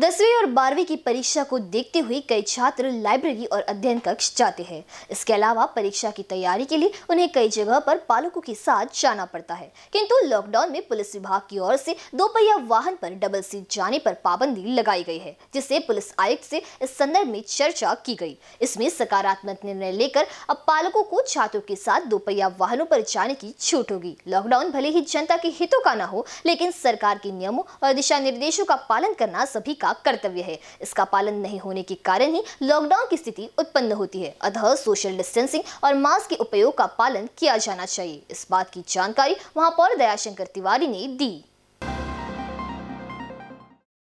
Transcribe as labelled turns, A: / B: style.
A: दसवीं और बारहवीं की परीक्षा को देखते हुए कई छात्र लाइब्रेरी और अध्ययन कक्ष जाते हैं इसके अलावा परीक्षा की तैयारी के लिए उन्हें कई जगह पर पालकों के साथ जाना पड़ता है किंतु लॉकडाउन में पुलिस विभाग की ओर से दोपहिया वाहन पर डबल सीट जाने पर पाबंदी लगाई गई है जिससे पुलिस आयुक्त से इस संदर्भ में चर्चा की गई इसमें सकारात्मक निर्णय लेकर अब पालकों को छात्रों के साथ दोपहिया वाहनों पर जाने की छूट होगी लॉकडाउन भले ही जनता के हितों का न हो लेकिन सरकार के नियमों और दिशा निर्देशों का पालन करना सभी का का कर्तव्य है इसका पालन नहीं होने के कारण ही लॉकडाउन की स्थिति उत्पन्न होती है अतः सोशल डिस्टेंसिंग और मास्क के उपयोग का पालन किया जाना चाहिए इस बात की जानकारी वहां पर दयाशंकर तिवारी ने दी